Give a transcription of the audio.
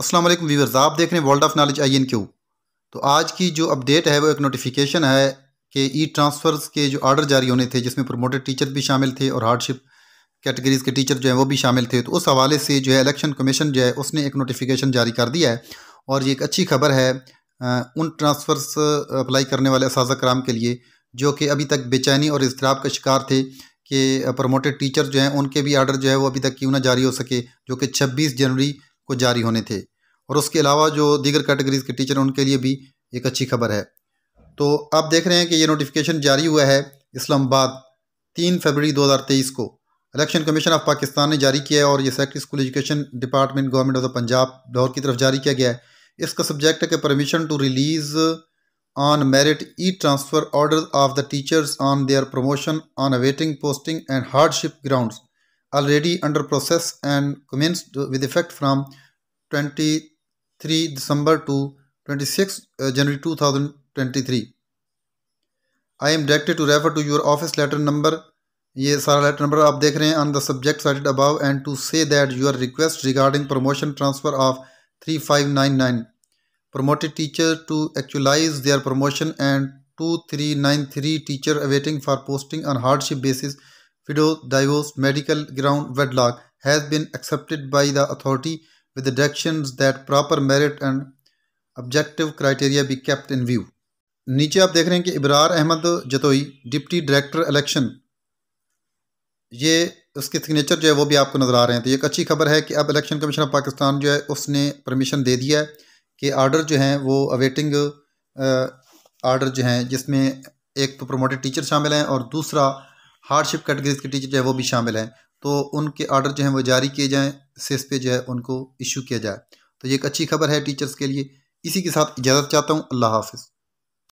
Aslam viewers आप देख रहे हैं world of knowledge I N Q तो आज की जो अपडेट है वो एक नोटिफिकेशन है कि ई ट्रांसफ़र्स के जो आर्डर जारी होने थे जिसमें प्रमोटेड टीचर भी शामिल थे और हार्डशिप कैटेगरीज़ के टीचर जो हैं वो भी शामिल थे तो उस हवाले से जो है इलेक्शन कमीशन जो है उसने एक नोटिफिकेशन जारी कर दिया है और ये एक अच्छी खबर है उन ट्रांसफ़र्स अप्लाई करने वाले इस कराम के लिए जो कि अभी तक बेचैनी और इसतराब का शिकार थे कि प्रमोटेड टीचर जो हैं उनके भी आर्डर जो है वो अभी तक क्यों ना जारी हो सके जो कि छब्बीस जनवरी को जारी होने थे और उसके अलावा जो दीगर कैटेगरीज के टीचर हैं उनके लिए भी एक अच्छी खबर है तो आप देख रहे हैं कि ये नोटिफिकेशन जारी हुआ है इस्लामाबाद तीन फरवरी 2023 को इलेक्शन कमीशन ऑफ पाकिस्तान ने जारी किया है और ये secretary school education department government of the Punjab Lahore की तरफ जारी किया गया है इसका सब्जेक्ट है कि permission to release on merit E transfer order of the teachers on their promotion on awaiting posting and hardship grounds already under process and commenced with effect from 23 December to 26 uh, January 2023. I am directed to refer to your office letter number ये सारा letter number आप देख रहे हैं on the subject cited above and to say that your request regarding promotion transfer of 3599 promoted teacher to actualize their promotion and 2393 teacher awaiting for posting on hardship basis widows, divorce, medical ground, wedlock has been accepted by the authority with the directions that proper merit and objective criteria be kept in view. नीचे आप देख रहे हैं कि Ibrar Ahmed Jatoi deputy director election ये उसके signature जो है वो भी आपको नज़र आ रहे हैं तो ये एक अच्छी खबर है कि अब इलेक्शन कमीशन ऑफ पाकिस्तान जो है उसने परमिशन दे दिया है कि आर्डर जो हैं वो अवेटिंग आर्डर जो हैं जिसमें एक तो प्रोमोटेड टीचर शामिल हैं और दूसरा हार्डशिप कैटेगरीज के टीचर जो है वो भी शामिल हैं तो उनके आर्डर जो हैं वो जारी किए जाएँ सेस पे जो है उनको इशू किया जाए तो ये एक अच्छी खबर है टीचर्स के लिए इसी के साथ इजाज़त चाहता हूँ अल्लाह हाफिज़